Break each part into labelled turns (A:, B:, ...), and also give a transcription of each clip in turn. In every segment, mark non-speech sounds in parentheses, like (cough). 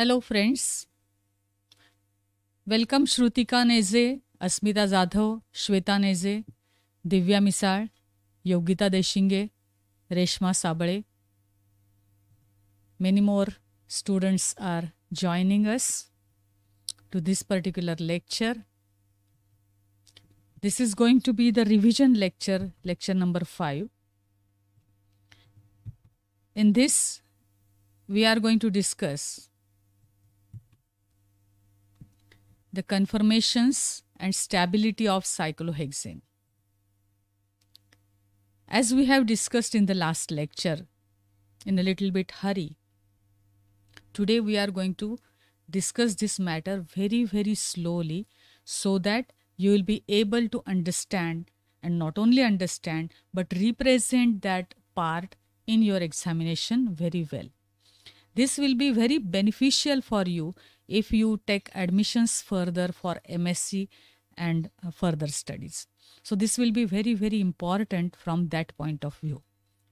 A: Hello friends. Welcome Shruti Neze, Asmita Zadho, Shweta Neze, Divya Misar, Yogita Deshinge, Reshma Sabale. Many more students are joining us to this particular lecture. This is going to be the revision lecture, lecture number 5. In this, we are going to discuss the conformations and stability of cyclohexane. As we have discussed in the last lecture, in a little bit hurry, today we are going to discuss this matter very very slowly so that you will be able to understand and not only understand but represent that part in your examination very well. This will be very beneficial for you if you take admissions further for MSc and uh, further studies. So this will be very, very important from that point of view.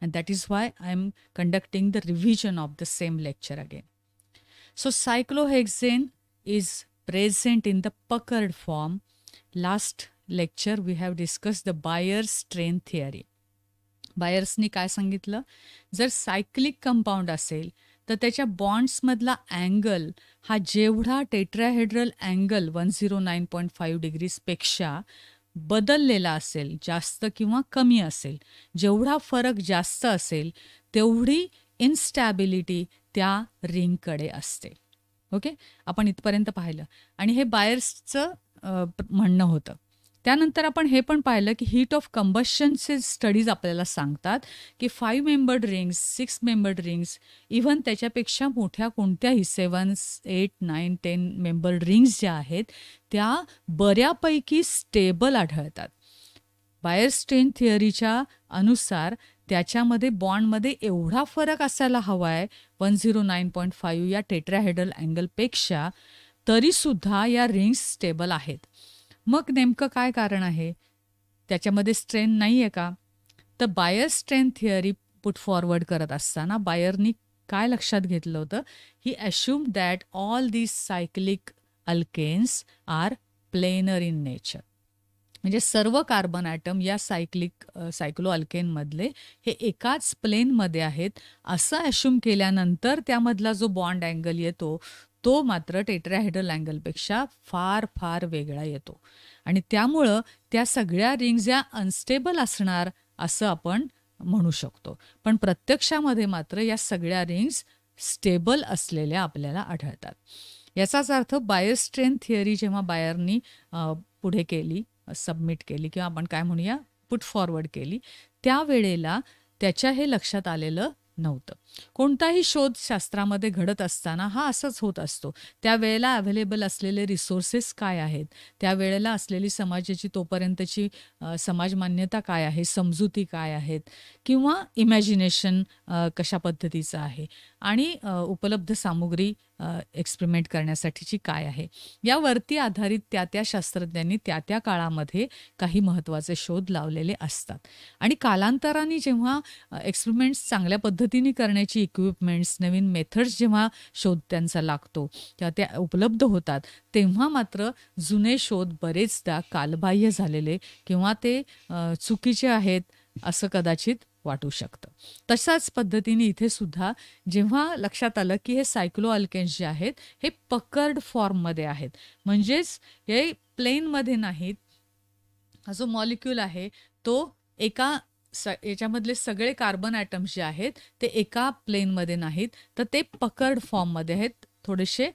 A: And that is why I am conducting the revision of the same lecture again. So cyclohexane is present in the puckered form. Last lecture we have discussed the Bayer's strain theory. बायर्सनी काय sangitla, जर cyclic compound असेल तर त्याच्या बॉन्ड्समधला angle हा जेवढा tetrahedral angle one zero nine point five डिग्रीजपेक्षा बदललेला असेल जास्त किंवा कमी असेल जेवढा फरक जास्त असेल तेवढी इन्स्टॅबिलिटी त्या रिंगकडे असते ओके आपण इथपर्यंत पाहिलं आणि हे बायर्सचं म्हणणं होतं त्यानंतर आपण हे पण पाहिलं की हीट ऑफ कंबशनचे स्टडीज आपल्याला सांगतात की five membered rings six membered rings even त्याच्यापेक्षा मोठ्या कोणत्याही seven eight nine ten membered rings ज्या आहेत त्या बऱ्यापैकी स्टेबल आढळतात बायर स्ट्रेन थिअरीच्या अनुसार त्याच्यामध्ये बॉन्डमध्ये एवढा फरक असायला हवा आहे one zero nine point five या टेट्राहेडल अँगलपेक्षा तरीसुद्धा या रिंग्स स्टेबल आहेत मग नेमकं काय कारण आहे त्याच्यामध्ये स्ट्रेन नाही आहे का तर Baeyer strain theory put forward करत असताना बायरनी काय लक्षात घेतलं होतं ही assume that all these cyclic alkanes are planar in nature म्हणजे सर्व कार्बन ॲटम या सायक्लिक सायक्लो अल्केनमधले हे एकाच प्लेनमध्ये आहेत असं अश्युम केल्यानंतर त्यामधला जो बॉन्ड अँगल येतो तो मात्र टेट्राहेडल अँगलपेक्षा फार फार वेगळा येतो आणि त्यामुळं त्या सगळ्या रिंग्ज या अनस्टेबल असणार असं आपण म्हणू शकतो पण प्रत्यक्षामध्ये मात्र या सगळ्या रिंग्स स्टेबल असलेल्या आपल्याला आढळतात याचाच अर्थ बायर स्ट्रेन थिअरी जेव्हा बायरनी पुढे केली सबमिट केली किंवा आपण काय म्हणूया पुट फॉरवर्ड केली त्यावेळेला त्याच्या हे लक्षात आलेलं नव्हतं कोणताही शोध शास्त्रामध्ये घडत असताना हा असंच होत असतो त्यावेळेला अवेलेबल असलेले रिसोर्सेस काय आहेत त्यावेळेला असलेली समाजाची तोपर्यंतची समाज मान्यता काय आहे समजुती काय आहेत किंवा इमॅजिनेशन कशा पद्धतीचं आहे आणि उपलब्ध सामुग्री एक्सपेरिमेंट करण्यासाठीची काय आहे यावरती आधारित त्या त्या शास्त्रज्ञांनी त्या त्या काळामध्ये काही महत्त्वाचे शोध लावलेले असतात आणि कालांतराने जेव्हा एक्सपेरिमेंट्स चांगल्या पद्धतीने करण्याची इक्विपमेंट्स नवीन मेथड्स जेव्हा शोध त्यांचा लागतो किंवा त्या उपलब्ध होतात तेव्हा मात्र जुने शोध बरेचदा कालबाह्य झालेले किंवा ते चुकीचे आहेत असं कदाचित वाटू शकतं तशाच पद्धतीने इथे सुद्धा जेव्हा लक्षात आलं की हे सायक्लो अल्केन्स जे आहेत हे पकर्ड फॉर्ममध्ये आहेत म्हणजेच हे प्लेनमध्ये नाहीत हा जो मॉलिक्यूल आहे तो एका स याच्यामधले सगळे कार्बन ॲटम्स जे आहेत ते एका प्लेनमध्ये नाहीत तर ते पकर्ड फॉर्ममध्ये आहेत थोडेसे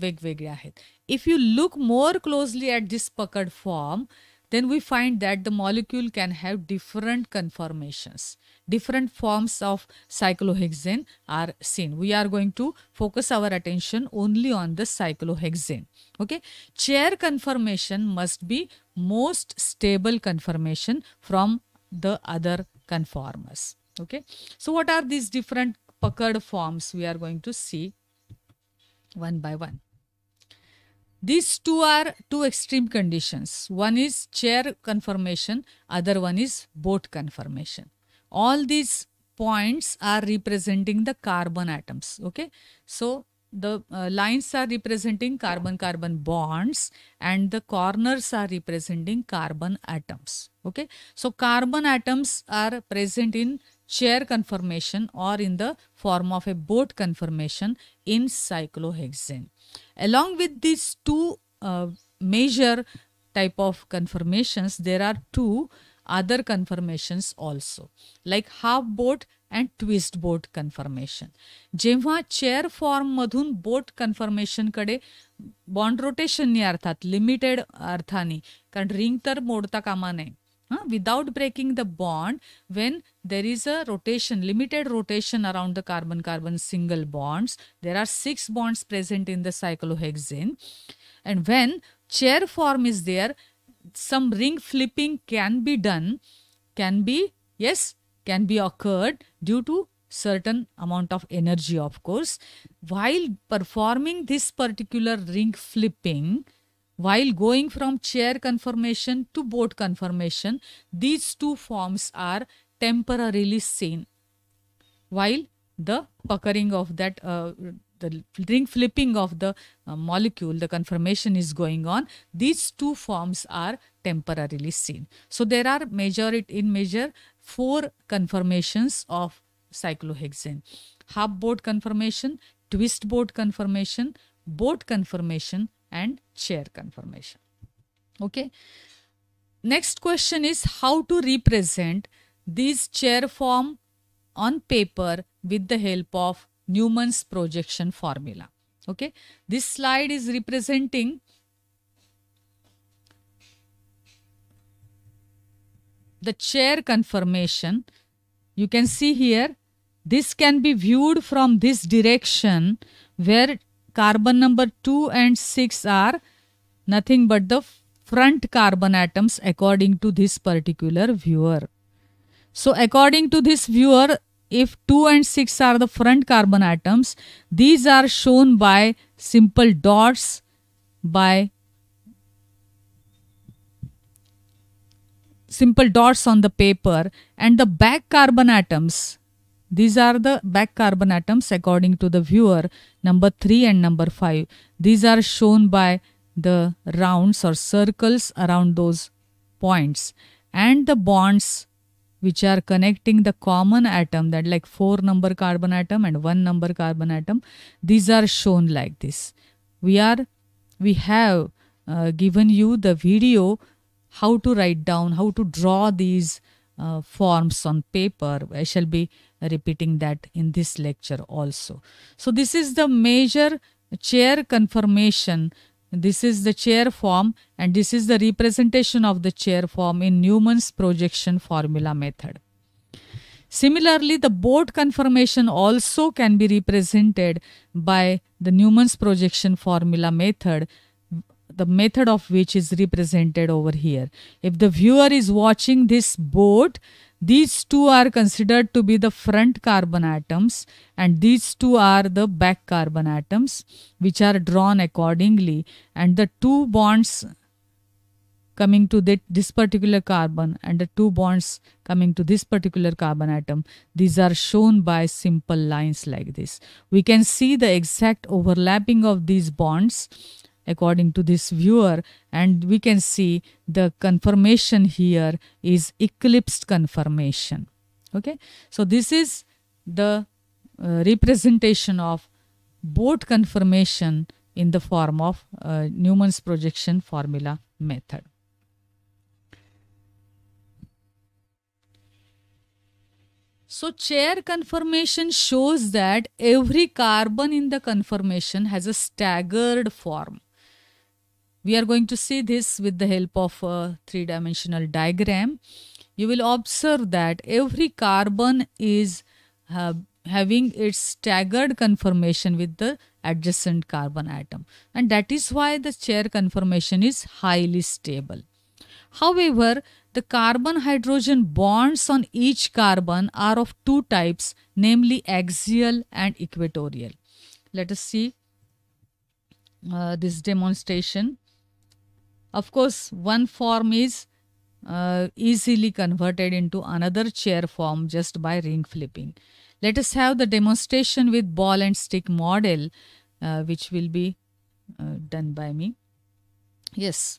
A: वेगवेगळे आहेत if you look more closely at this puckered form then we find that the molecule can have different conformations. Different forms of cyclohexane are seen. We are going to focus our attention only on the cyclohexane. Okay. Chair conformation must be most stable conformation from the other conformers. Okay. So, what are these different puckered forms we are going to see one by one. These two are two extreme conditions. One is chair conformation, other one is boat conformation. All these points are representing the carbon atoms. Okay, so the uh, lines are representing carbon-carbon bonds and the corners are representing carbon atoms. Okay, so carbon atoms are present in share conformation or in the form of a boat conformation in cyclohexane. Along with these two uh, major type of conformations, there are two other conformations also like half boat and twist boat conformation twist chair form madhun boat conformation kade bond rotation ni arthat limited arthani कारण ring tar modta kama nahi without breaking the bond when there is a rotation limited rotation around the carbon carbon single bonds there are six bonds present in the cyclohexane and when chair form is there some ring flipping can be done can be yes can be occurred due to certain amount of energy of course while performing this particular ring flipping while going from chair conformation to boat conformation, these two forms are temporarily seen. While the puckering of that, uh, the ring flipping of the uh, molecule, the conformation is going on, these two forms are temporarily seen. So there are major in measure four conformations of cyclohexane. Half board conformation, twist board conformation, board conformation, and chair conformation. Okay. Next question is how to represent this chair form on paper with the help of Newman's projection formula. Okay. This slide is representing the chair conformation. You can see here this can be viewed from this direction where carbon number 2 and 6 are nothing but the front carbon atoms according to this particular viewer. So according to this viewer, if 2 and 6 are the front carbon atoms, these are shown by simple dots by simple dots on the paper and the back carbon atoms these are the back carbon atoms according to the viewer number 3 and number 5. These are shown by the rounds or circles around those points and the bonds which are connecting the common atom that like 4 number carbon atom and 1 number carbon atom these are shown like this. We are we have uh, given you the video how to write down how to draw these uh, forms on paper. I shall be repeating that in this lecture also. So this is the major chair conformation. This is the chair form and this is the representation of the chair form in Newman's projection formula method. Similarly, the boat conformation also can be represented by the Newman's projection formula method the method of which is represented over here. If the viewer is watching this boat, these two are considered to be the front carbon atoms and these two are the back carbon atoms which are drawn accordingly and the two bonds coming to that, this particular carbon and the two bonds coming to this particular carbon atom these are shown by simple lines like this. We can see the exact overlapping of these bonds according to this viewer and we can see the confirmation here is eclipsed confirmation okay so this is the uh, representation of both confirmation in the form of uh, Newman's projection formula method. So chair conformation shows that every carbon in the conformation has a staggered form. We are going to see this with the help of a three-dimensional diagram. You will observe that every carbon is uh, having its staggered conformation with the adjacent carbon atom and that is why the chair conformation is highly stable. However, the carbon hydrogen bonds on each carbon are of two types namely axial and equatorial. Let us see uh, this demonstration. Of course, one form is uh, easily converted into another chair form just by ring flipping. Let us have the demonstration with ball and stick model uh, which will be uh, done by me. Yes.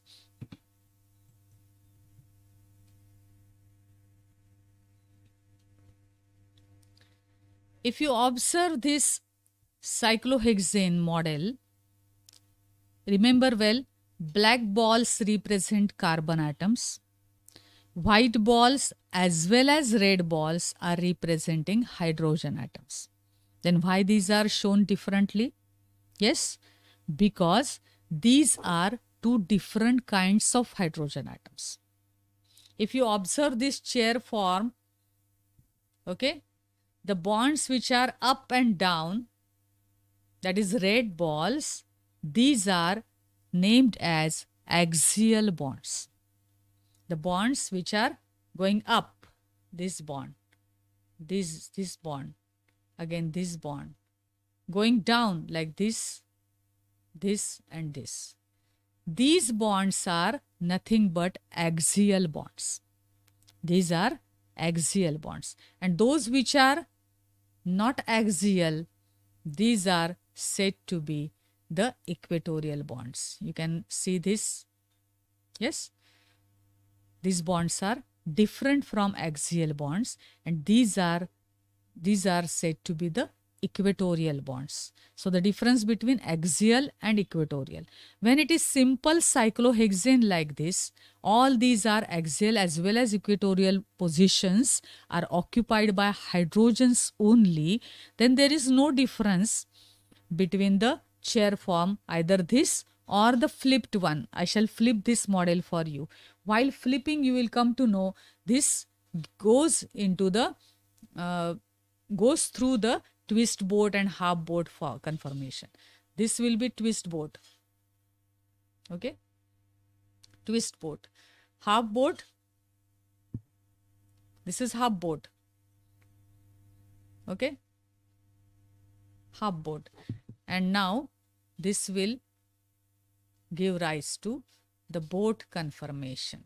A: If you observe this cyclohexane model, remember well black balls represent carbon atoms white balls as well as red balls are representing hydrogen atoms then why these are shown differently yes because these are two different kinds of hydrogen atoms if you observe this chair form okay the bonds which are up and down that is red balls these are named as axial bonds. The bonds which are going up, this bond, this, this bond, again this bond, going down like this, this and this. These bonds are nothing but axial bonds. These are axial bonds and those which are not axial, these are said to be the equatorial bonds. You can see this, yes, these bonds are different from axial bonds and these are these are said to be the equatorial bonds. So, the difference between axial and equatorial. When it is simple cyclohexane like this, all these are axial as well as equatorial positions are occupied by hydrogens only, then there is no difference between the chair form either this or the flipped one. I shall flip this model for you. While flipping you will come to know this goes into the uh, goes through the twist boat and half boat for confirmation. This will be twist boat. Okay. Twist boat. Half boat. This is half boat. Okay. Half boat and now this will give rise to the boat conformation.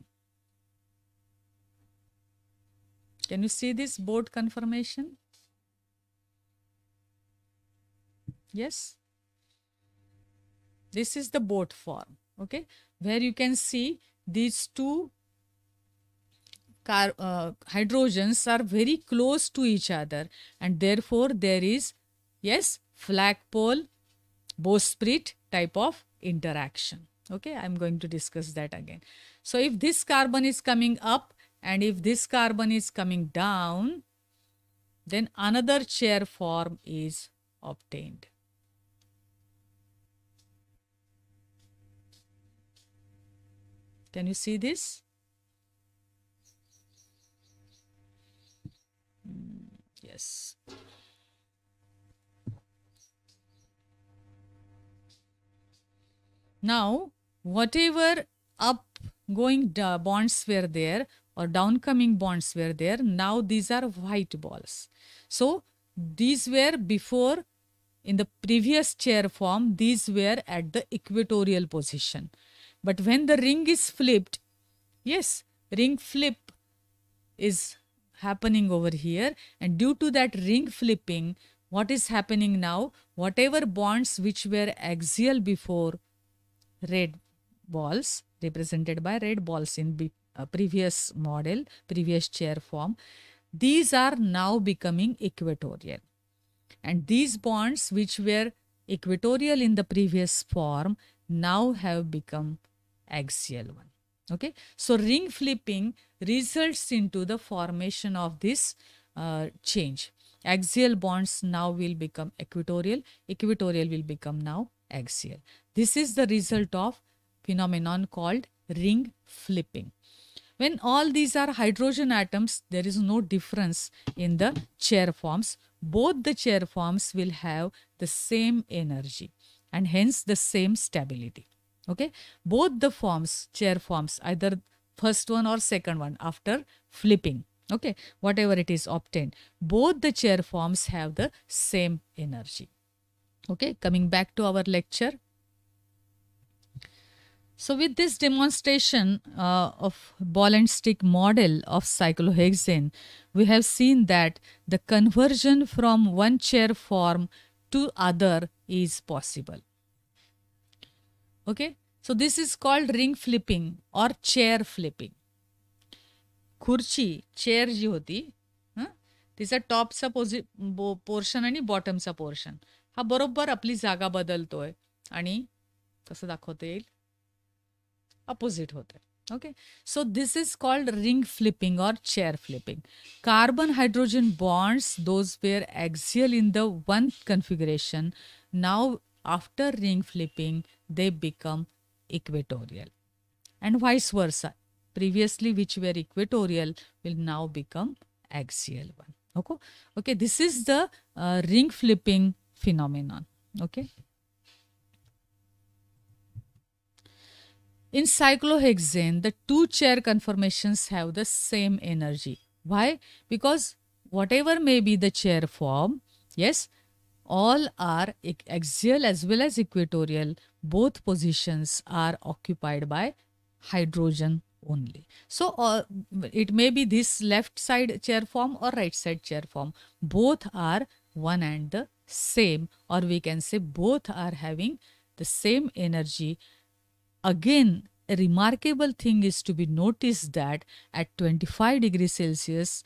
A: Can you see this boat conformation? Yes. This is the boat form, okay, where you can see these two car, uh, hydrogens are very close to each other and therefore there is, yes, flagpole bowsprit type of interaction okay i'm going to discuss that again so if this carbon is coming up and if this carbon is coming down then another chair form is obtained can you see this hmm, yes Now, whatever up going bonds were there or downcoming bonds were there, now these are white balls. So, these were before in the previous chair form, these were at the equatorial position. But when the ring is flipped, yes, ring flip is happening over here and due to that ring flipping, what is happening now? Whatever bonds which were axial before red balls represented by red balls in uh, previous model, previous chair form. These are now becoming equatorial. And these bonds which were equatorial in the previous form now have become axial one. Okay. So, ring flipping results into the formation of this uh, change. Axial bonds now will become equatorial, equatorial will become now axial. This is the result of phenomenon called ring flipping. When all these are hydrogen atoms, there is no difference in the chair forms. Both the chair forms will have the same energy and hence the same stability. Okay, both the forms, chair forms, either first one or second one after flipping. Okay, whatever it is obtained, both the chair forms have the same energy. Okay, coming back to our lecture. So with this demonstration uh, of ball and stick model of cyclohexane, we have seen that the conversion from one chair form to other is possible. Okay, so this is called ring flipping or chair flipping. खुर्ची chair जी होती तिचा top पोझि portion, portion bottom बॉटमचा portion. हा बरोबर आपली जागा बदलतोय आणि कसं दाखवता येईल अपोजिट होत आहे okay so this is called ring flipping और chair flipping carbon hydrogen bonds those were axial in the one configuration now after ring flipping they become equatorial and vice versa previously which were equatorial will now become axial one okay okay this is the uh, ring phenomenon. Okay. In cyclohexane, the two chair conformations have the same energy. Why? Because whatever may be the chair form, yes, all are axial as well as equatorial. Both positions are occupied by hydrogen only. So uh, it may be this left side chair form or right side chair form. Both are one and the same or we can say both are having the same energy again a remarkable thing is to be noticed that at 25 degrees celsius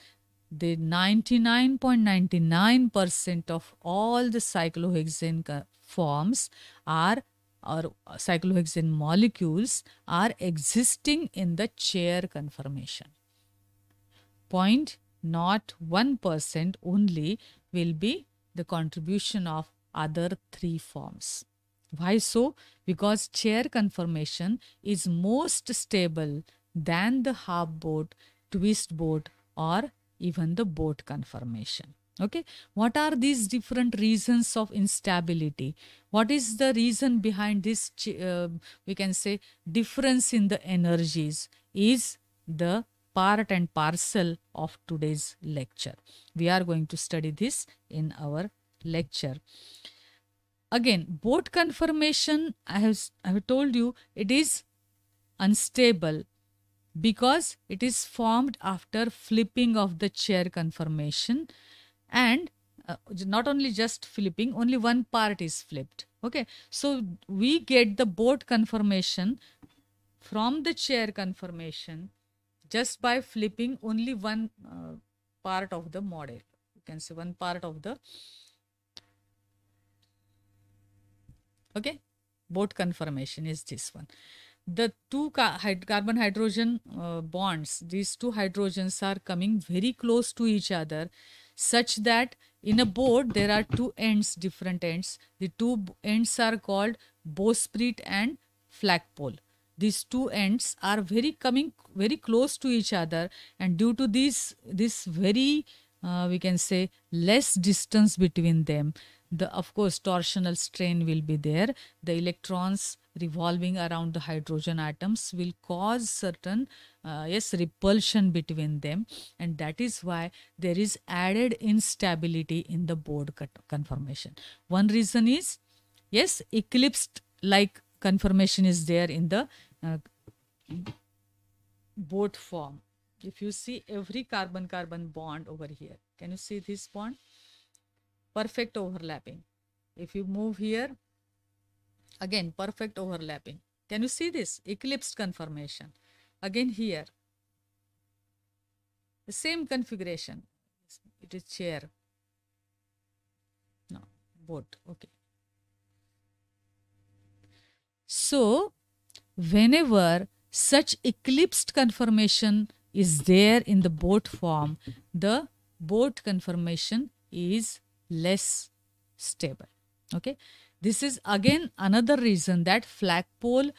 A: the 99.99% of all the cyclohexane forms are or cyclohexane molecules are existing in the chair conformation. Point not 1% only will be the contribution of other three forms. Why so? Because chair conformation is most stable than the half boat, twist boat or even the boat conformation. Okay, what are these different reasons of instability? What is the reason behind this, uh, we can say, difference in the energies is the part and parcel of today's lecture. We are going to study this in our lecture. Again, boat confirmation. I have, I have told you, it is unstable because it is formed after flipping of the chair conformation and uh, not only just flipping only one part is flipped okay so we get the boat conformation from the chair conformation just by flipping only one uh, part of the model you can see one part of the okay boat conformation is this one the two carbon hydrogen uh, bonds these two hydrogens are coming very close to each other such that in a boat there are two ends different ends the two ends are called bowsprit and flagpole these two ends are very coming very close to each other and due to this this very uh, we can say less distance between them the of course torsional strain will be there the electrons revolving around the hydrogen atoms will cause certain uh, yes repulsion between them and that is why there is added instability in the board conformation one reason is yes eclipsed like conformation is there in the uh, both form if you see every carbon carbon bond over here can you see this bond perfect overlapping if you move here again perfect overlapping can you see this eclipsed conformation again here the same configuration it is chair no boat okay so whenever such eclipsed conformation is there in the boat form, the boat conformation is less stable. Okay, this is again another reason that flagpole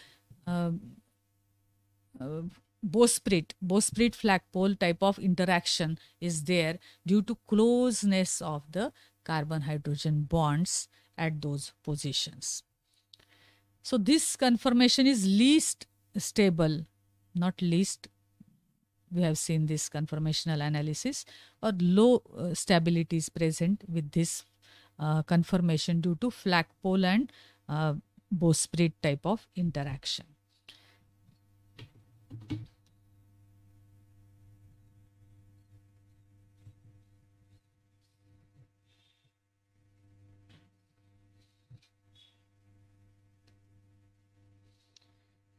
A: uh, um, uh, bowsprit, bowsprit flagpole type of interaction is there due to closeness of the carbon hydrogen bonds at those positions. So this conformation is least stable, not least. We have seen this conformational analysis or low uh, stability is present with this uh, conformation due to flagpole and uh, bowsprit type of interaction.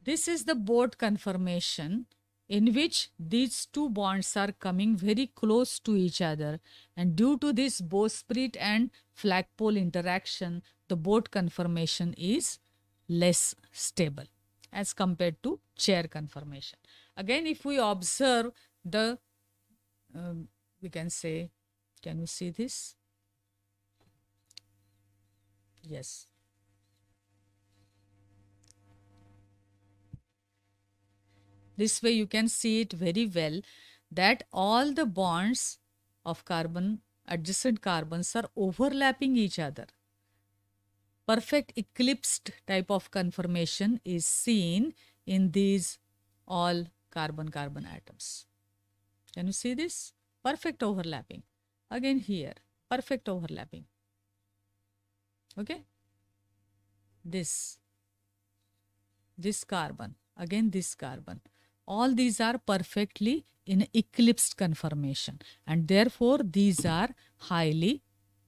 A: This is the board conformation in which these two bonds are coming very close to each other and due to this bowsprit and flagpole interaction, the board conformation is less stable as compared to chair conformation. Again, if we observe the, um, we can say, can we see this? Yes. This way you can see it very well that all the bonds of carbon, adjacent carbons are overlapping each other. Perfect eclipsed type of conformation is seen in these all carbon-carbon atoms. Can you see this? Perfect overlapping. Again here, perfect overlapping. Okay? This, this carbon, again this carbon all these are perfectly in eclipsed conformation and therefore these are highly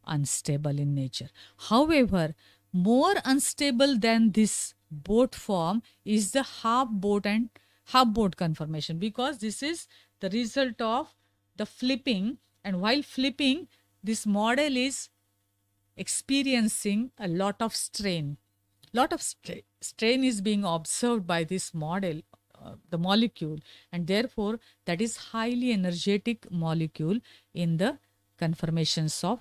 A: unstable in nature. However, more unstable than this boat form is the half boat and half boat conformation because this is the result of the flipping and while flipping this model is experiencing a lot of strain lot of st strain is being observed by this model uh, the molecule and therefore that is highly energetic molecule in the conformations of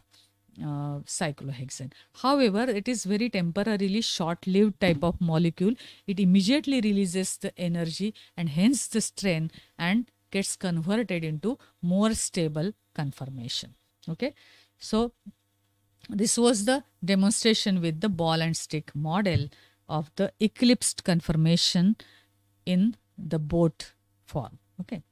A: uh, cyclohexane. However, it is very temporarily short-lived type of molecule. It immediately releases the energy and hence the strain and gets converted into more stable conformation. Okay. So, this was the demonstration with the ball and stick model of the eclipsed conformation in the boat form okay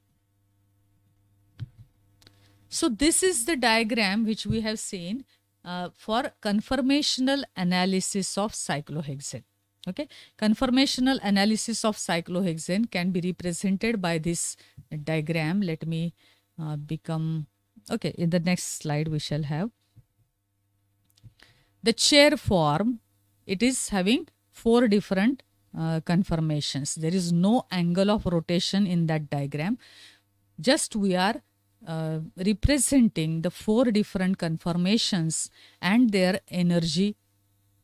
A: so this is the diagram which we have seen uh, for conformational analysis of cyclohexane okay conformational analysis of cyclohexane can be represented by this diagram let me uh, become okay in the next slide we shall have the chair form it is having four different uh, conformations. There is no angle of rotation in that diagram. Just we are uh, representing the four different conformations and their energy,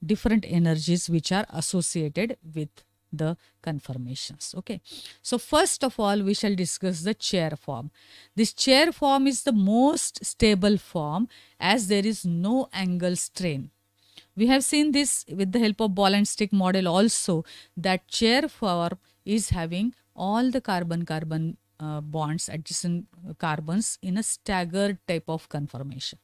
A: different energies which are associated with the conformations. Okay. So first of all, we shall discuss the chair form. This chair form is the most stable form as there is no angle strain. We have seen this with the help of ball and stick model also that chair form is having all the carbon-carbon uh, bonds, adjacent carbons in a staggered type of conformation.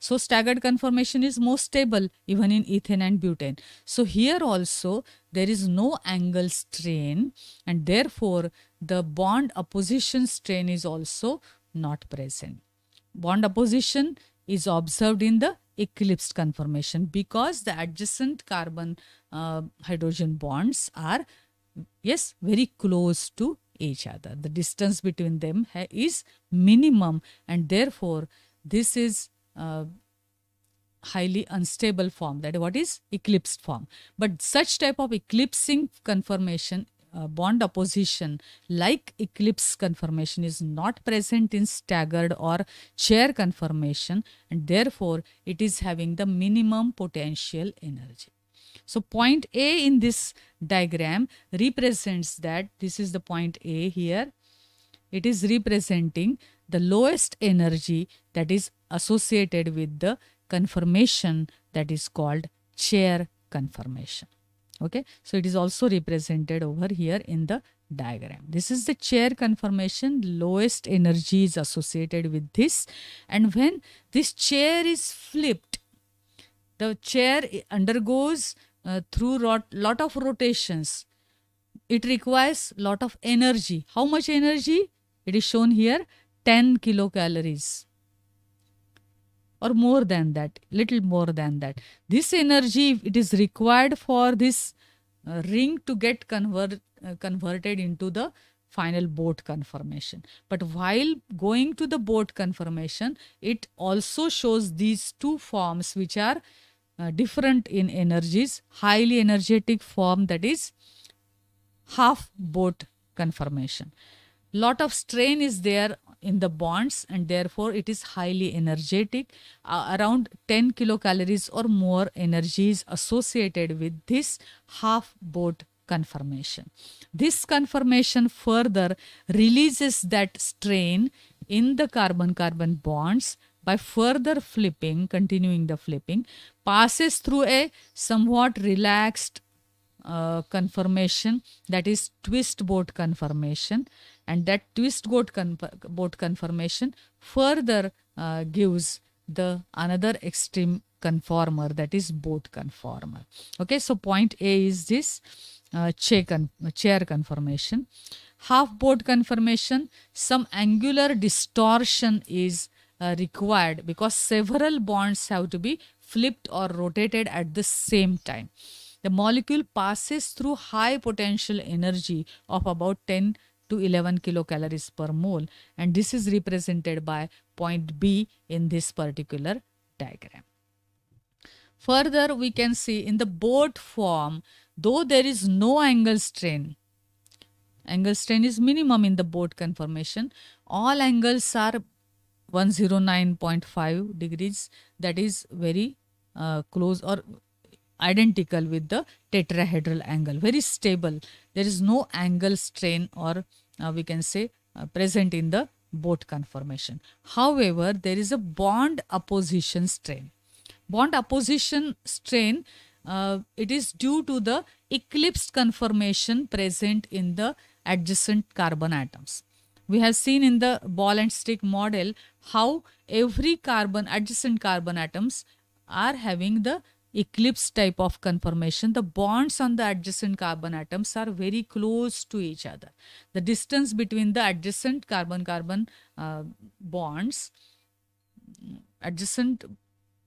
A: So staggered conformation is more stable even in ethane and butane. So here also there is no angle strain and therefore the bond opposition strain is also not present. Bond opposition is observed in the eclipsed conformation because the adjacent carbon uh, hydrogen bonds are yes very close to each other the distance between them is minimum and therefore this is uh, highly unstable form that what is eclipsed form but such type of eclipsing conformation uh, bond opposition like eclipse conformation is not present in staggered or chair conformation and therefore it is having the minimum potential energy. So point A in this diagram represents that this is the point A here. It is representing the lowest energy that is associated with the conformation that is called chair conformation okay so it is also represented over here in the diagram this is the chair conformation lowest energy is associated with this and when this chair is flipped the chair undergoes uh, through lot, lot of rotations it requires lot of energy how much energy it is shown here 10 kilocalories or more than that little more than that this energy it is required for this uh, ring to get convert, uh, converted into the final boat conformation. But while going to the boat conformation, it also shows these two forms which are uh, different in energies, highly energetic form that is half boat conformation lot of strain is there in the bonds and therefore it is highly energetic uh, around 10 kilocalories or more energy is associated with this half boat conformation this conformation further releases that strain in the carbon carbon bonds by further flipping continuing the flipping passes through a somewhat relaxed uh, conformation that is twist boat conformation and that twist boat, conf boat conformation further uh, gives the another extreme conformer that is boat conformer okay so point a is this uh, chair, con chair conformation half boat conformation some angular distortion is uh, required because several bonds have to be flipped or rotated at the same time the molecule passes through high potential energy of about 10 to 11 kilocalories per mole and this is represented by point B in this particular diagram. Further, we can see in the boat form, though there is no angle strain, angle strain is minimum in the boat conformation, all angles are 109.5 degrees that is very uh, close or identical with the tetrahedral angle very stable there is no angle strain or uh, we can say uh, present in the boat conformation. However, there is a bond opposition strain. Bond opposition strain, uh, it is due to the eclipsed conformation present in the adjacent carbon atoms. We have seen in the ball and stick model how every carbon adjacent carbon atoms are having the eclipse type of conformation, the bonds on the adjacent carbon atoms are very close to each other. The distance between the adjacent carbon-carbon uh, bonds, adjacent,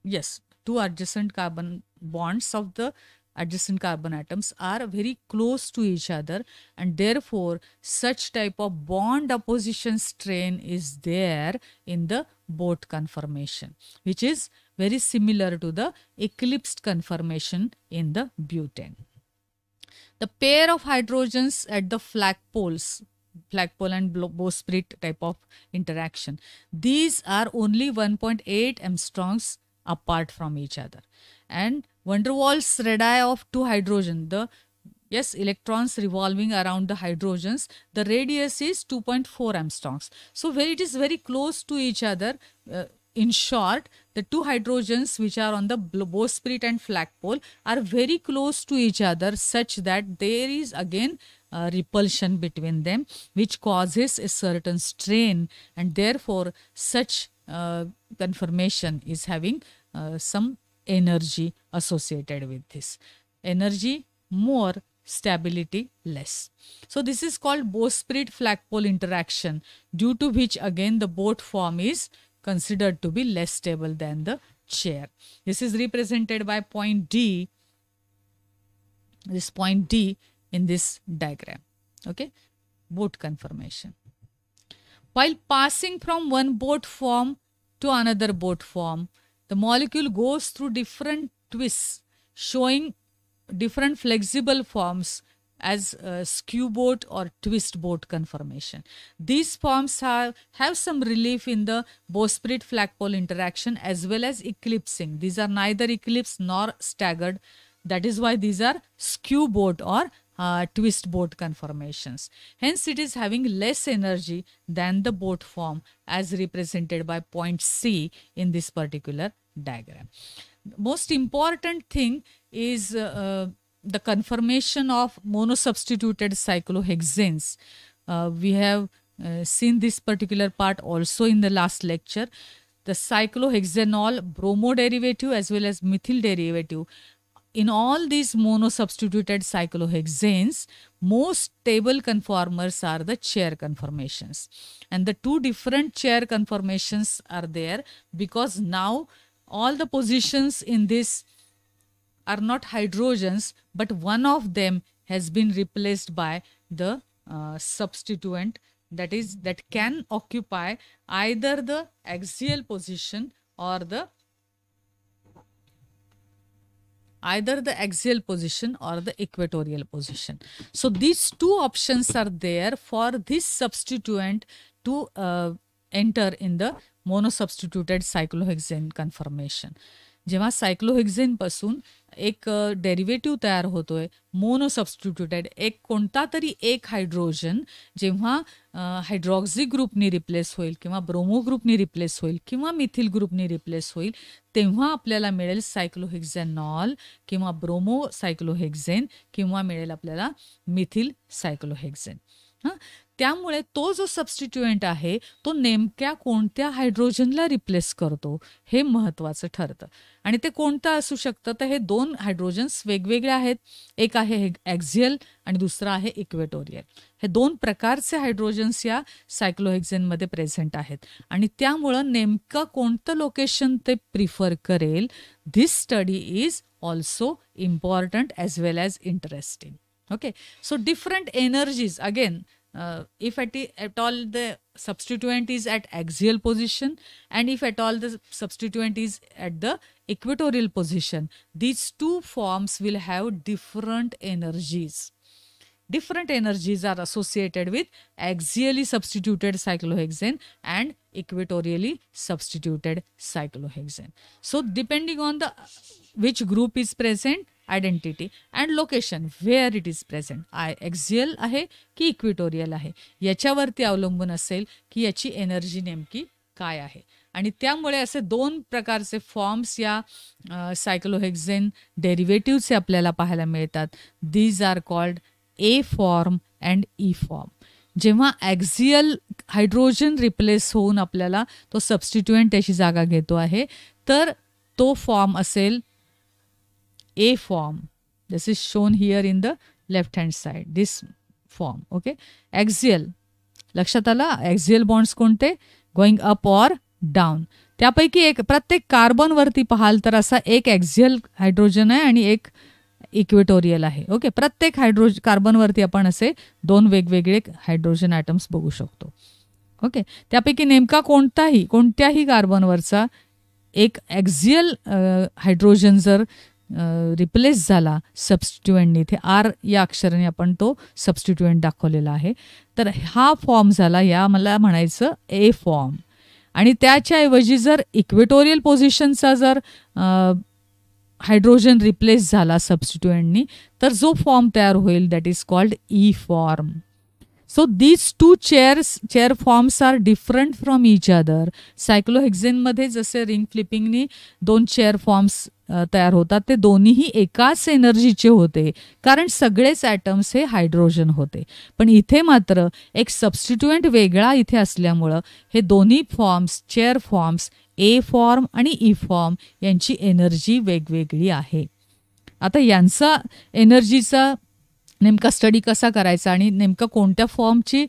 A: yes, two adjacent carbon bonds of the adjacent carbon atoms are very close to each other and therefore such type of bond opposition strain is there in the boat conformation which is very similar to the eclipsed conformation in the butane. The pair of hydrogens at the flagpoles flagpole and bowsprit type of interaction. These are only 1.8 angstroms apart from each other. And van der Waals radii of two hydrogen, the yes electrons revolving around the hydrogens, the radius is 2.4 angstroms. So where it is very close to each other. Uh, in short, the two hydrogens which are on the bowsprit and flagpole are very close to each other such that there is again a repulsion between them which causes a certain strain and therefore such uh, conformation is having uh, some energy associated with this energy more stability less so this is called bowsprit flagpole interaction due to which again the boat form is considered to be less stable than the chair. This is represented by point D, this point D in this diagram. Okay, boat conformation. While passing from one boat form to another boat form, the molecule goes through different twists showing different flexible forms as a skew boat or twist boat conformation. These forms have, have some relief in the bowsprit flagpole interaction as well as eclipsing. These are neither eclipsed nor staggered. That is why these are skew boat or uh, twist boat conformations. Hence, it is having less energy than the boat form as represented by point C in this particular diagram. Most important thing is uh, uh the conformation of monosubstituted cyclohexanes. Uh, we have uh, seen this particular part also in the last lecture. The cyclohexanol bromo derivative as well as methyl derivative. In all these monosubstituted cyclohexanes, most stable conformers are the chair conformations. And the two different chair conformations are there because now all the positions in this are not hydrogens but one of them has been replaced by the uh, substituent that is that can occupy either the axial position or the either the axial position or the equatorial position. So these two options are there for this substituent to uh, enter in the monosubstituted cyclohexane conformation. जेव्हा सायक्लोहेक्झेनपासून एक derivative तयार होतोय mono substituted एक कोणता तरी एक hydrogen जेव्हा hydroxy ग्रुपनी replace होईल किंवा ब्रोमो ग्रुपनी रिप्लेस होईल किंवा मिथिल ग्रुपनी रिप्लेस होईल तेव्हा आपल्याला मिळेल सायक्लोहेक्झेनॉल किंवा ब्रोमो सायक्लोहेक्झेन किंवा मिळेल आपल्याला मिथिल सायक्लोहेक्झेन त्यामुळे तो जो सबस्टिट्युएंट आहे तो नेमक्या कोणत्या हायड्रोजनला रिप्लेस करतो हे महत्त्वाचं ठरतं आणि ते कोणतं असू शकतं तर हे दोन हायड्रोजन्स वेगवेगळे आहेत एक आहे एक्झियल आणि दुसरं आहे इक्वेटोरियल हे दोन प्रकारचे हायड्रोजन्स या सायक्लोहेक्झेनमध्ये प्रेझेंट आहेत आणि त्यामुळं नेमकं कोणतं लोकेशन ते प्रिफर करेल this study is also important as well as interesting okay so different energies again uh, if at, at all the substituent is at axial position and if at all the substituent is at the equatorial position these two forms will have different energies different energies are associated with axially substituted cyclohexane and equatorially substituted cyclohexane so depending on the which group is present identity and location where it is present I axial आहे की equatorial आहे याच्यावरती अवलंबून असेल की याची energy नेमकी काय आहे आणि त्यामुळे असे दोन प्रकारचे फॉर्म्स या सायक्लोहेक्झेन डेरिवेटिव्हचे आपल्याला पाहायला मिळतात these are called A form and E form जेव्हा ॲक्झियल हायड्रोजन रिप्लेस होऊन आपल्याला तो सबस्टिट्युएंट त्याची जागा घेतो आहे तर तो फॉर्म असेल a form this is shown here in the left hand side this form okay axial लक्षात आला ॲक्झियल बॉन्ड्स कोणते गोईंग अप ऑर डाऊन त्यापैकी एक प्रत्येक कार्बनवरती पाहाल तर असा एक ॲक्झियल हायड्रोजन आहे आणि एक इक्वेटोरियल आहे ओके प्रत्येक हायड्रोज कार्बनवरती आपण असे दोन वेगवेगळे हायड्रोजन ॲटम्स बघू शकतो ओके त्यापैकी नेमका कोणताही कोणत्याही कार्बनवरचा एक ॲक्झियल हायड्रोजन जर रिप्लेस झाला सबस्टिट्युएंटनी इथे आर या अक्षराने आपण तो सबस्टिट्युएंट दाखवलेला आहे तर हा फॉर्म झाला या मला म्हणायचं ए फॉर्म आणि त्याच्याऐवजी जर इक्वेटोरियल पोझिशनचा जर हायड्रोजन रिप्लेस झाला सबस्टिट्युएंटनी तर जो फॉर्म तयार होईल that is called E form so these two chairs chair forms are different from each other सायक्लोहेक्झेनमध्ये जसे रिंग फ्लिपिंगनी दोन चेअर फॉर्म्स तयार होतात ते दोन्हीही एकाच एनर्जीचे होते कारण सगळेच ॲटम्स हे हायड्रोजन होते पण इथे मात्र एक सबस्टिट्युएंट वेगळा इथे असल्यामुळं हे दोन्ही forms chair forms A form आणि ई e फॉर्म यांची एनर्जी वेगवेगळी आहे आता यांचा एनर्जीचा नेमका स्टडी कसा करायचा आणि नेमका कोणत्या फॉर्मची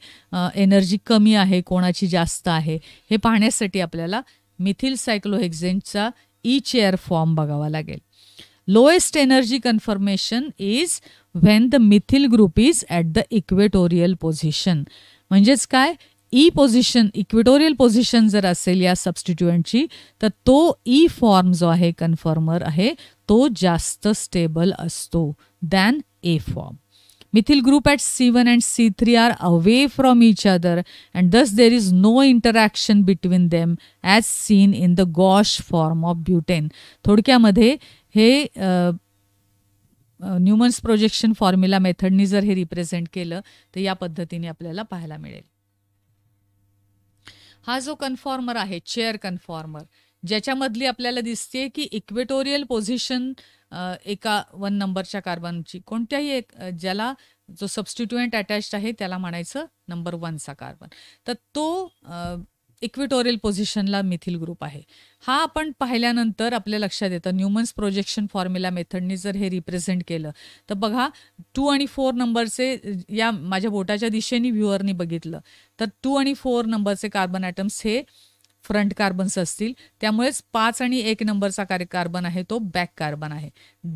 A: एनर्जी कमी आहे कोणाची जास्त आहे हे पाहण्यासाठी आपल्याला मिथिल सायक्लोहेक्झेनचा ई चेअर फॉर्म बघावा लागेल lowest energy conformation is when the methyl group is at the equatorial position म्हणजेच काय ई पोझिशन इक्वेटोरियल पोझिशन जर असेल या सबस्टिट्युएंटची तर तो ई e फॉर्म जो आहे कन्फर्मर आहे तो जास्त स्टेबल असतो than A form methyl group at C one and C three are away from each other and thus there is no interaction between them as seen in the gauche form of butane थोडक्यामध्ये हे न्यूमन्स projection formula मेथडने जर हे represent केलं तर या पद्धतीने आपल्याला पाहायला मिळेल हा जो कन्फॉर्मर आहे चेअर कन्फॉर्मर ज्याच्यामधली आपल्याला दिसते की इक्वेटोरियल पोझिशन एका वन नंबरच्या कार्बनची कोणत्याही एक ज्याला जो सबस्टिट्युएंट अटॅच आहे त्याला म्हणायचं नंबर वनचा कार्बन तर तो इक्विटोरियल पोझिशनला मिथिल ग्रुप आहे हा आपण पाहिल्यानंतर आपल्या लक्षात येतं न्यूमन्स प्रोजेक्शन फॉर्म्युला मेथडने जर हे रिप्रेझेंट केलं तर बघा टू आणि फोर नंबरचे या माझ्या बोटाच्या दिशेने व्ह्युअरनी बघितलं तर टू आणि फोर नंबरचे कार्बन ॲटम्स हे फ्रंट कार्बन्स असतील त्यामुळेच पाच आणि एक नंबरचा कार्य कार्बन आहे तो बॅक कार्बन आहे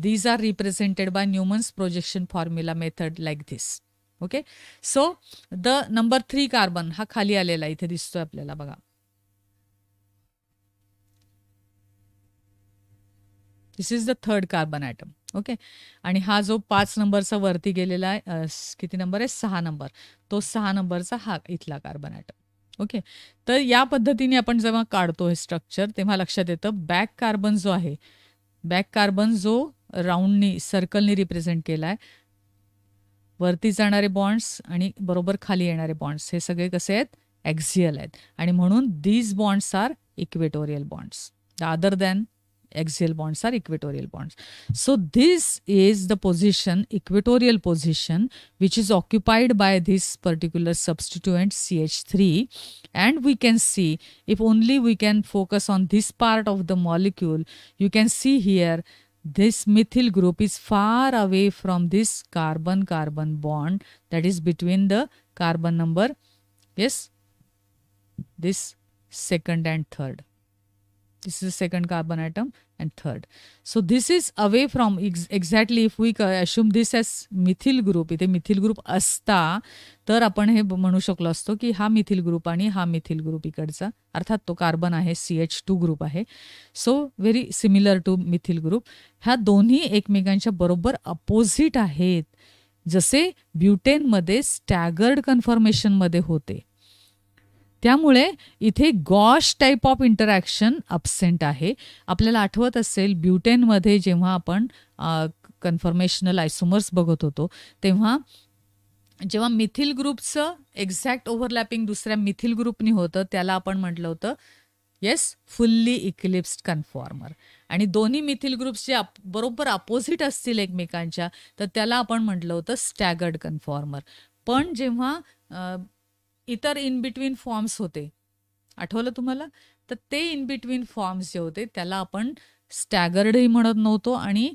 A: these are represented by Newman's projection formula method like this okay so the number three carbon हा खाली आलेला इथे दिसतोय आपल्याला बघा this is the third carbon atom okay आणि हा जो पाच नंबरचा वरती गेलेला आहे किती नंबर आहे सहा नंबर तो सहा नंबरचा हा इथला कार्बन ॲटम ओके तर या पद्धतीने आपण जेव्हा काढतो हे स्ट्रक्चर तेव्हा लक्षात येतं बॅक कार्बन जो आहे बॅक कार्बन जो राऊंडनी सर्कलनी रिप्रेझेंट केला आहे वरती जाणारे बॉन्ड्स आणि बरोबर खाली येणारे बॉन्ड्स हे सगळे कसे आहेत ॲक्झियल आहेत आणि म्हणून these bonds are equatorial bonds other than axial bonds are equatorial bonds. So this is the position, equatorial position, which is occupied by this particular substituent CH3. And we can see, if only we can focus on this part of the molecule, you can see here, this methyl group is far away from this carbon-carbon bond that is between the carbon number, yes, this second and third. This is the second carbon atom and third. So this is away from ex exactly if we assume this as methyl group इथे methyl group असता तर आपण हे म्हणू शकलो असतो की हा methyl group आणि हा मिथिल ग्रुप इकडचा अर्थात तो कार्बन आहे सीएच टू ग्रुप आहे so very similar to methyl group ह्या दोन्ही एकमेकांच्या बरोबर अपोजिट आहेत जसे ब्युटेनमध्ये स्टॅगर्ड कन्फर्मेशनमध्ये होते त्यामुळे इथे gauche type of interaction absent आहे आपल्याला आठवत असेल ब्युटेनमध्ये जेव्हा आपण कन्फर्मेशनल आयसोमर्स बघत होतो तेव्हा जेव्हा मिथिल ग्रुपचं एक्झॅक्ट ओव्हरलॅपिंग दुसऱ्या मिथिल ग्रुपनी होतं त्याला आपण म्हटलं होतं येस फुल्ली इक्लिप्स्ड कन्फॉर्मर आणि दोन्ही मिथिल ग्रुप्स जे आप बरोबर अपोजिट असतील एकमेकांच्या तर त्याला आपण म्हटलं होतं स्टॅगर्ड कन्फॉर्मर पण जेव्हा इतर इन बिटवीन फॉर्म्स होते आठवलं तुम्हाला तर ते इन बिटवीन फॉर्म्स जे होते त्याला आपण स्टॅगर्डही म्हणत नव्हतो आणि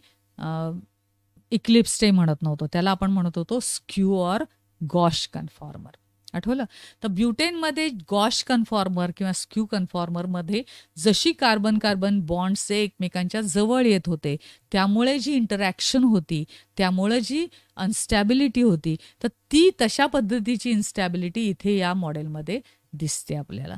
A: इक्लिप्सडही म्हणत नव्हतो त्याला आपण म्हणत होतो स्क्यू ऑर गॉश कन्फॉर्मर आठवलं तर ब्युटेनमध्ये गॉश कन्फॉर्मर किंवा स्क्यू कन्फॉर्मरमध्ये जशी कार्बन कार्बन बॉन्ड्स एकमेकांच्या जवळ येत होते त्यामुळे जी इंटरॅक्शन होती त्यामुळे जी अनस्टॅबिलिटी होती तर ती तशा पद्धतीची इन्स्टॅबिलिटी इथे या मॉडेलमध्ये दिसते आपल्याला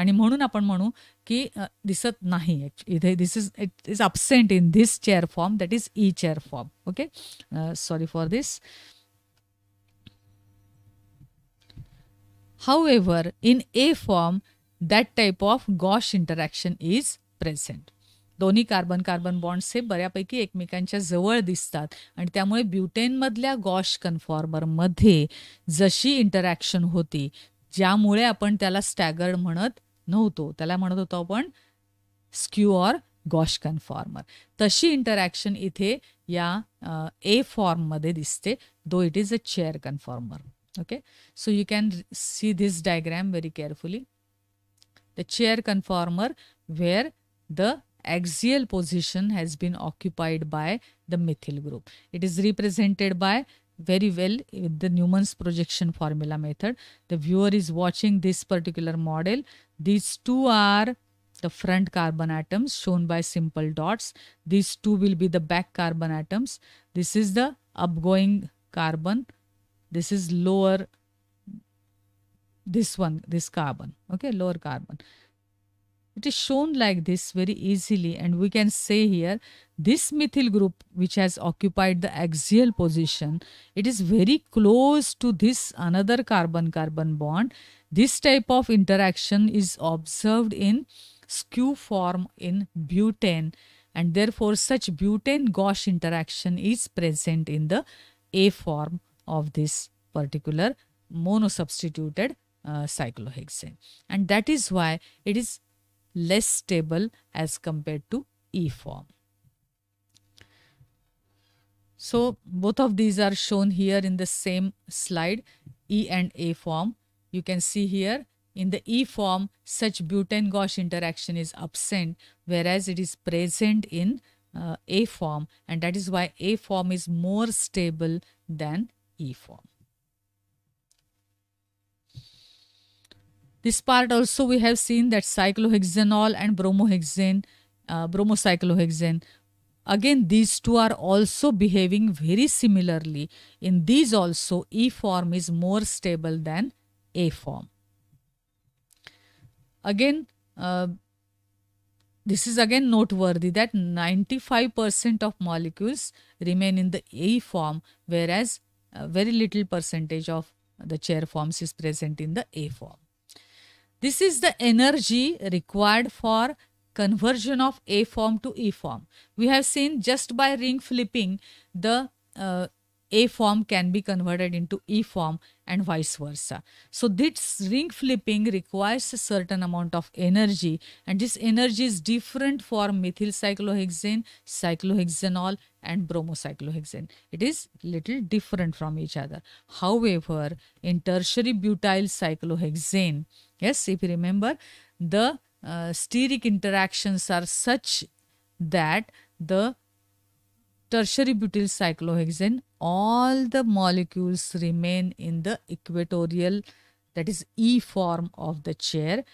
A: आणि म्हणून आपण म्हणू की दिसत नाही इथे this is it is absent in this chair form that is E chair form okay sorry for this However, in A form that type of gauche interaction is present. दोन्ही कार्बन कार्बन बॉन्ड्स हे बऱ्यापैकी एकमेकांच्या जवळ दिसतात आणि त्यामुळे ब्युटेनमधल्या gosh कन्फॉर्मरमध्ये जशी interaction होती ज्यामुळे आपण त्याला स्टॅगर्ड म्हणत नव्हतो त्याला म्हणत होतो आपण स्क्युअर गॉश कन्फॉर्मर तशी इंटरॅक्शन इथे या ए फॉर्ममध्ये दिसते though it is a chair conformer okay so you can see this diagram very carefully the chair conformer where the axial position has been occupied by the methyl group it is represented by very well with the Newman's projection formula method. The viewer is watching this particular model. These two are the front carbon atoms shown by simple dots. These two will be the back carbon atoms. This is the upgoing carbon this is lower this one this carbon okay lower carbon it is shown like this very easily and we can say here this methyl group which has occupied the axial position it is very close to this another carbon carbon bond this type of interaction is observed in skew form in butane and therefore such butane gauche interaction is present in the a form of this particular monosubstituted uh, cyclohexane and that is why it is less stable as compared to E form. So both of these are shown here in the same slide E and A form. You can see here in the E form such butane-Gauss interaction is absent whereas it is present in uh, A form and that is why A form is more stable than E form. This part also we have seen that cyclohexanol and bromohexane, uh, bromocyclohexane. Again, these two are also behaving very similarly. In these also, E form is more stable than A form. Again, uh, this is again noteworthy that 95% of molecules remain in the A form whereas very little percentage of the chair forms is present in the A form. This is the energy required for conversion of A form to E form. We have seen just by ring flipping the uh, a form can be converted into E form and vice versa. So this ring flipping requires a certain amount of energy and this energy is different for methyl cyclohexane, cyclohexanol and bromocyclohexane. It is little different from each other. However, in tertiary butyl cyclohexane, yes, if you remember, the uh, steric interactions are such that the tertiary butyl cyclohexane all the molecules remain in the equatorial that is E form of the chair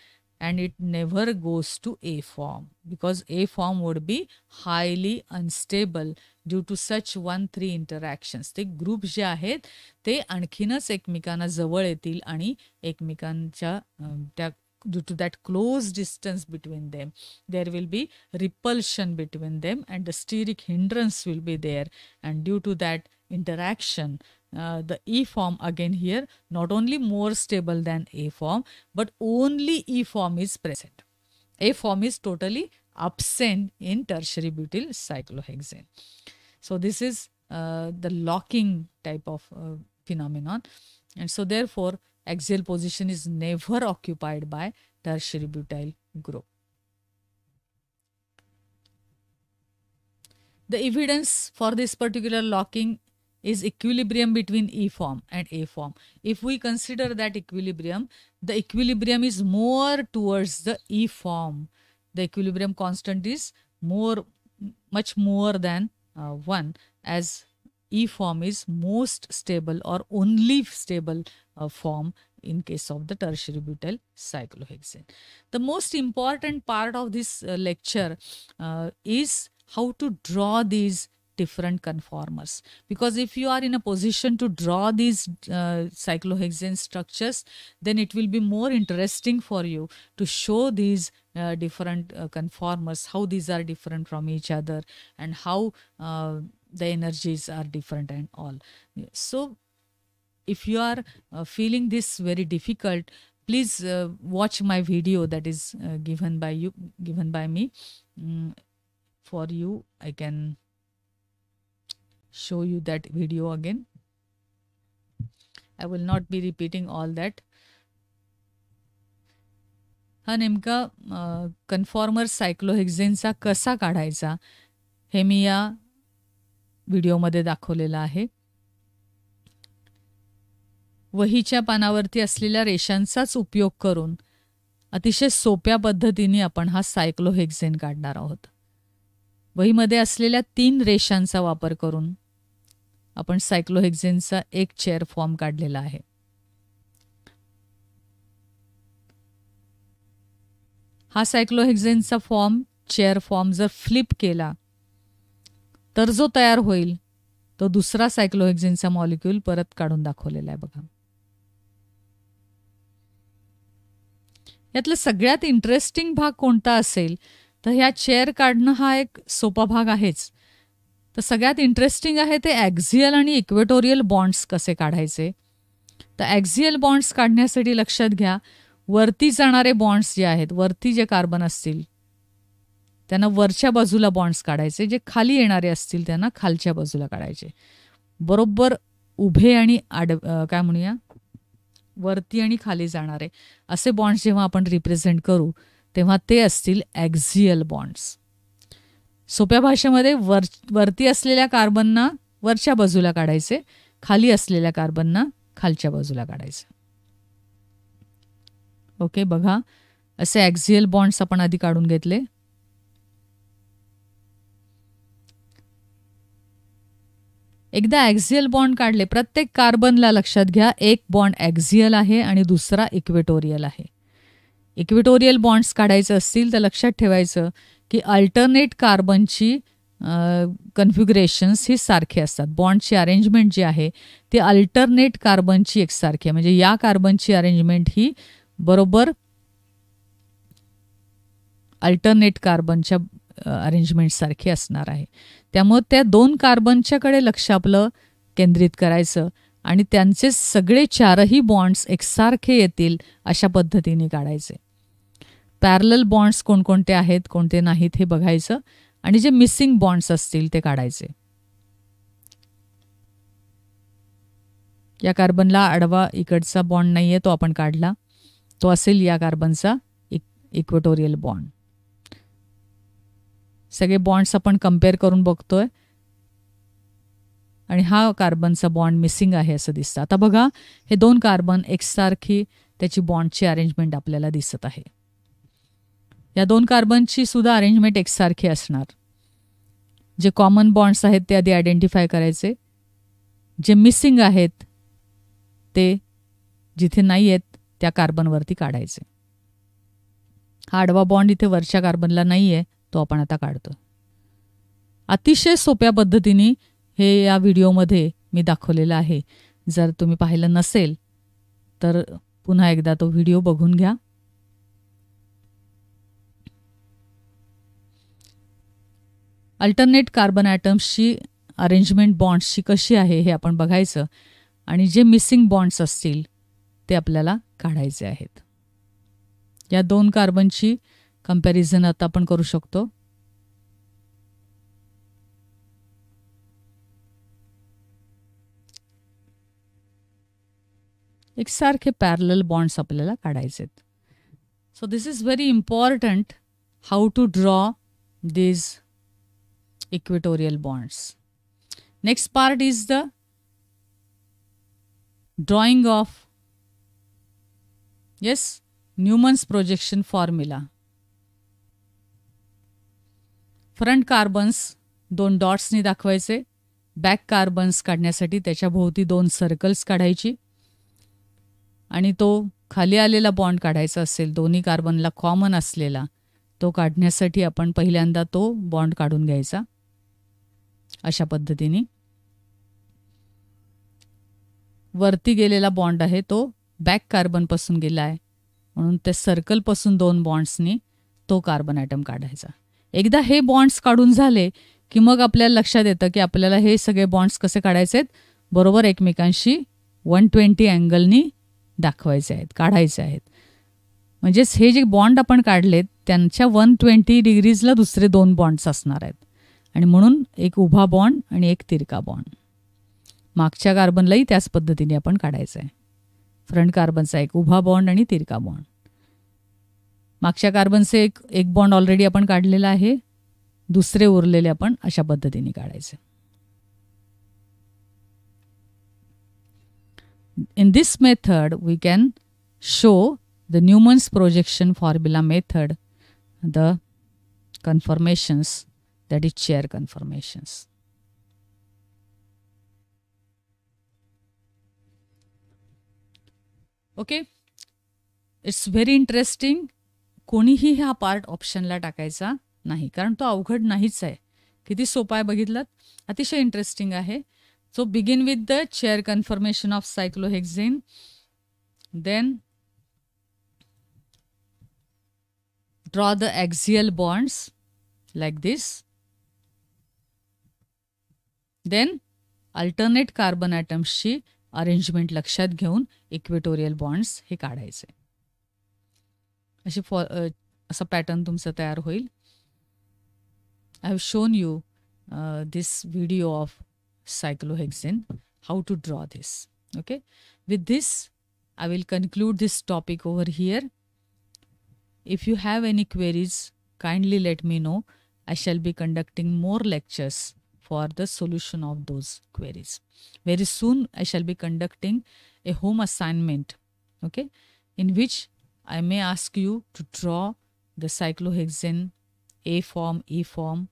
A: and it never goes to A form because A form would be highly unstable due to such one three interactions. The group जे आहेत ते आणखीनच एकमेकांना जवळ येतील ani एकमेकांच्या त्या due to that close distance between them there will be repulsion between them and the steric hindrance will be there and due to that interaction. Uh, the E form again here not only more stable than A form but only E form is present. A form is totally absent in tertiary butyl cyclohexane. So this is uh, the locking type of uh, phenomenon and so therefore axial position is never (laughs) occupied by tertiary butyl group. The evidence for this particular locking is equilibrium between E form and A form. If we consider that equilibrium, the equilibrium is more towards the E form. The equilibrium constant is more, much more than uh, 1 as E form is most stable or only stable uh, form in case of the tertiary butyl cyclohexane. The most important part of this uh, lecture uh, is how to draw these different conformers because if you are in a position to draw these uh, cyclohexane structures then it will be more interesting for you to show these uh, different uh, conformers how these are different from each other and how uh, the energies are different and all so if you are uh, feeling this very difficult please uh, watch my video that is uh, given by you given by me mm, for you i can show you that video again. I will not be repeating all that. हा नेमका conformer सायक्लोहेक्झेनचा कसा काढायचा हे मी या व्हिडिओमध्ये दाखवलेलं आहे वहीच्या पानावरती असलेल्या रेषांचाच उपयोग करून अतिशय सोप्या पद्धतीने आपण हा सायक्लोहेक्झेन काढणार आहोत वहीमध्ये असलेल्या तीन रेषांचा वापर करून आपण सायक्लोहेक्झेनचा एक चेअर फॉर्म काढलेला आहे हा सायक्लोहेक्झेनचा फॉर्म चेअर फॉर्म जर फ्लिप केला तर जो तयार होईल तो दुसरा सायक्लोहेक्झेनचा मॉलिक्यूल परत काढून दाखवलेला आहे बघा यातला सगळ्यात इंटरेस्टिंग भाग कोणता असेल तर ह्या चेअर काढणं हा एक सोपा भाग आहेच तर सगळ्यात इंटरेस्टिंग आहे ते ॲक्झियल आणि इक्वेटोरियल बॉन्ड्स कसे काढायचे तर ॲक्झियल बॉन्ड्स काढण्यासाठी लक्षात घ्या वरती जाणारे बॉन्ड्स जे आहेत वरती जे कार्बन असतील त्यांना वरच्या बाजूला बॉन्ड्स काढायचे जे खाली येणारे असतील त्यांना खालच्या बाजूला काढायचे बरोबर उभे आणि आड काय म्हणूया वरती आणि खाली जाणारे असे बॉन्ड्स जेव्हा आपण रिप्रेझेंट करू तेव्हा ते असतील ॲक्झियल बॉन्ड्स सोप्या भाषेमध्ये वर वरती असलेल्या कार्बनना वरच्या बाजूला काढायचे खाली असलेल्या कार्बनना खालच्या बाजूला काढायचं ओके बघा असे ॲक्झियल बॉन्ड्स आपण आधी काढून घेतले एकदा ॲक्झियल बॉन्ड काढले प्रत्येक कार्बनला लक्षात घ्या एक बॉन्ड ॲक्झियल आहे आणि दुसरा इक्वेटोरियल आहे इक्विटोरियल बॉन्ड्स काढायचे असतील तर लक्षात ठेवायचं की अल्टरनेट कार्बनची कन्फ्युगरेशन्स ही सारखे असतात बॉन्डची अरेंजमेंट जी आहे ती अल्टरनेट कार्बनची एकसारखी आहे म्हणजे या कार्बनची अरेंजमेंट ही बरोबर अल्टरनेट कार्बनच्या अरेंजमेंट सारखी असणार आहे त्यामुळे त्या दोन कार्बनच्याकडे लक्ष आपलं केंद्रित करायचं आणि त्यांचे सगळे चारही बॉन्ड्स एकसारखे येतील अशा पद्धतीने काढायचे पॅरल बॉन्ड्स कोणकोणते आहेत कोणते नाहीत हे बघायचं आणि जे मिसिंग बॉन्ड्स असतील ते काढायचे या कार्बनला आडवा इकडचा बॉन्ड नाही आहे तो आपण काढला तो असेल या कार्बनचा इक इक्वेटोरियल बॉन्ड सगळे बॉन्ड्स आपण कम्पेअर करून बघतोय आणि हा कार्बनचा बॉन्ड मिसिंग आहे असं दिसतं आता बघा हे दोन कार्बन एकसारखी त्याची बॉन्डची अरेंजमेंट आपल्याला दिसत आहे या दोन कार्बनची सुद्धा अरेंजमेंट एकसारखी असणार जे कॉमन बॉन्ड्स आहेत ते आधी आयडेंटिफाय करायचे जे मिसिंग आहेत ते जिथे नाही आहेत त्या कार्बनवरती काढायचे हा आडवा बॉन्ड इथे वरच्या कार्बनला नाही आहे तो आपण आता काढतो अतिशय सोप्या पद्धतीने हे या व्हिडिओमध्ये मी दाखवलेलं आहे जर तुम्ही पाहिलं नसेल तर पुन्हा एकदा तो व्हिडिओ बघून घ्या अल्टरनेट कार्बन ॲटम्सची अरेंजमेंट बॉन्ड्सची कशी आहे हे आपण बघायचं आणि जे मिसिंग बॉन्ड्स असतील ते आपल्याला काढायचे आहेत या दोन कार्बनची कम्पॅरिझन आता आपण करू शकतो एकसारखे पॅरल बॉन्ड्स आपल्याला काढायचे आहेत so this is very important how to draw this equatorial bonds. Next part is the drawing of yes Newman's projection formula. Front carbons दोन डॉट्सनी दाखवायचे बॅक कार्बन्स काढण्यासाठी त्याच्या भोवती दोन सर्कल्स काढायची आणि तो खाली आलेला बॉन्ड काढायचा असेल दोन्ही कार्बनला कॉमन असलेला तो काढण्यासाठी आपण पहिल्यांदा तो बॉन्ड काढून घ्यायचा अशा पद्धतीने वरती गेलेला बॉन्ड आहे तो बॅक कार्बनपासून गेला आहे म्हणून त्या सर्कलपासून दोन बॉन्ड्सनी तो कार्बन आयटम काढायचा एकदा हे बॉन्ड्स काढून झाले की मग आपल्याला लक्षात येतं की आपल्याला हे सगळे बॉन्ड्स कसे काढायचे आहेत बरोबर एकमेकांशी वन ट्वेंटी अँगलनी दाखवायचे आहेत काढायचे आहेत म्हणजेच हे जे बॉन्ड आपण काढलेत त्यांच्या वन ट्वेंटी डिग्रीजला दुसरे दोन बॉन्ड्स असणार आहेत आणि म्हणून एक उभा बॉन्ड आणि एक तिरका बॉन्ड मागच्या कार्बनलाही त्याच पद्धतीने आपण काढायचं आहे फ्रंट कार्बनचा एक उभा बॉन्ड आणि तिरका बॉन्ड मागच्या कार्बनचे एक एक बॉन्ड ऑलरेडी आपण काढलेला आहे दुसरे उरलेले आपण अशा पद्धतीने काढायचे in this method we can show the Newman's projection formula method the conformations that is chair conformations. Okay it's very interesting कोणीही हा पार्ट ऑप्शनला टाकायचा नाही कारण तो अवघड नाहीच आहे किती सोपा आहे बघितलात अतिशय इंटरेस्टिंग आहे so begin with the chair conformation of cyclohexane then draw the axial bonds like this then alternate carbon की अरेंजमेंट लक्षात घेऊन इक्वेटोरियल बॉन्ड्स हे काढायचे अशी फॉ असा पॅटर्न तुमचा तयार होईल I have shown you this video of cyclohexane how to draw this okay with this I will conclude this topic over here if you have any queries kindly let me know I shall be conducting more lectures for the solution of those queries. Very soon I shall be conducting a home assignment, okay, in which I may ask you to draw the cyclohexane A form, E form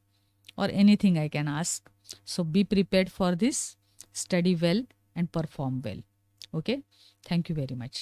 A: or anything I can ask. So be prepared for this, study well and perform well. Okay, thank you very much.